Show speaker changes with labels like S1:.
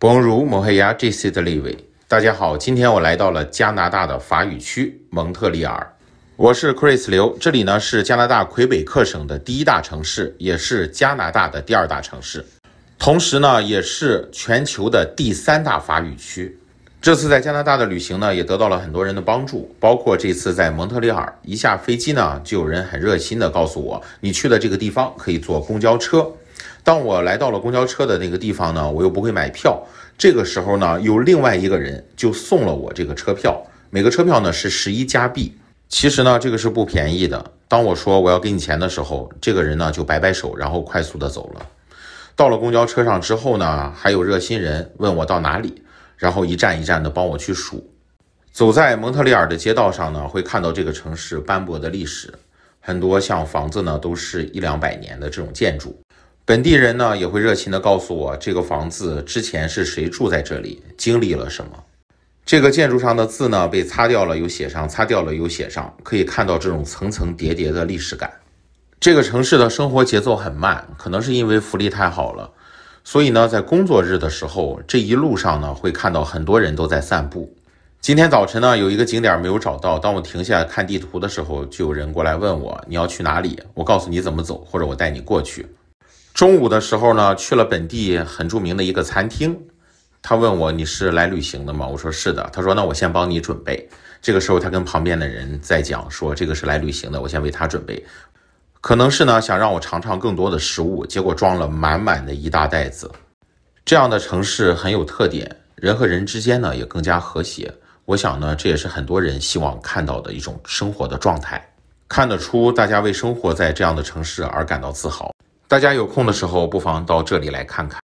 S1: b o n j o u m o h ami JC 的 Levi。大家好，今天我来到了加拿大的法语区蒙特利尔，我是 Chris 刘，这里呢是加拿大魁北克省的第一大城市，也是加拿大的第二大城市，同时呢也是全球的第三大法语区。这次在加拿大的旅行呢，也得到了很多人的帮助，包括这次在蒙特利尔一下飞机呢，就有人很热心的告诉我，你去的这个地方可以坐公交车。当我来到了公交车的那个地方呢，我又不会买票。这个时候呢，有另外一个人就送了我这个车票。每个车票呢是十一加币。其实呢，这个是不便宜的。当我说我要给你钱的时候，这个人呢就摆摆手，然后快速的走了。到了公交车上之后呢，还有热心人问我到哪里，然后一站一站的帮我去数。走在蒙特利尔的街道上呢，会看到这个城市斑驳的历史，很多像房子呢都是一两百年的这种建筑。本地人呢也会热情地告诉我，这个房子之前是谁住在这里，经历了什么。这个建筑上的字呢被擦掉了有写上，擦掉了有写上，可以看到这种层层叠叠的历史感。这个城市的生活节奏很慢，可能是因为福利太好了。所以呢，在工作日的时候，这一路上呢会看到很多人都在散步。今天早晨呢有一个景点没有找到，当我停下看地图的时候，就有人过来问我你要去哪里，我告诉你怎么走，或者我带你过去。中午的时候呢，去了本地很著名的一个餐厅。他问我：“你是来旅行的吗？”我说：“是的。”他说：“那我先帮你准备。”这个时候，他跟旁边的人在讲说：“这个是来旅行的，我先为他准备。”可能是呢，想让我尝尝更多的食物。结果装了满满的一大袋子。这样的城市很有特点，人和人之间呢也更加和谐。我想呢，这也是很多人希望看到的一种生活的状态。看得出，大家为生活在这样的城市而感到自豪。大家有空的时候，不妨到这里来看看。